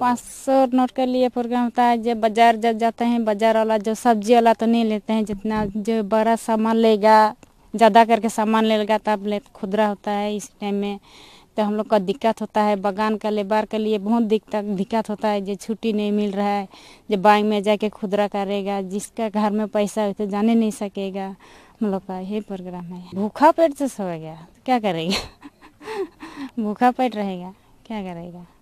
पाँच सौ नोट के लिए प्रोग्राम होता है जब बाज़ार जब जाते हैं बाज़ार वाला जो सब्जी वाला तो नहीं लेते हैं जितना जो बड़ा सामान लेगा ज़्यादा करके सामान लेगा तब ले खुदरा होता है इस टाइम में तो हम लोग का दिक्कत होता है बागान का लेबार के लिए बहुत दिक्कत दिक्कत होता है जो छुट्टी नहीं मिल रहा है जो बैंक में जाके खुदरा करेगा जिसका घर में पैसा हो तो जाने नहीं सकेगा हम लोग का यही प्रोग्राम है भूखा पेट से गया क्या करेगा भूखा पेट रहेगा क्या करेगा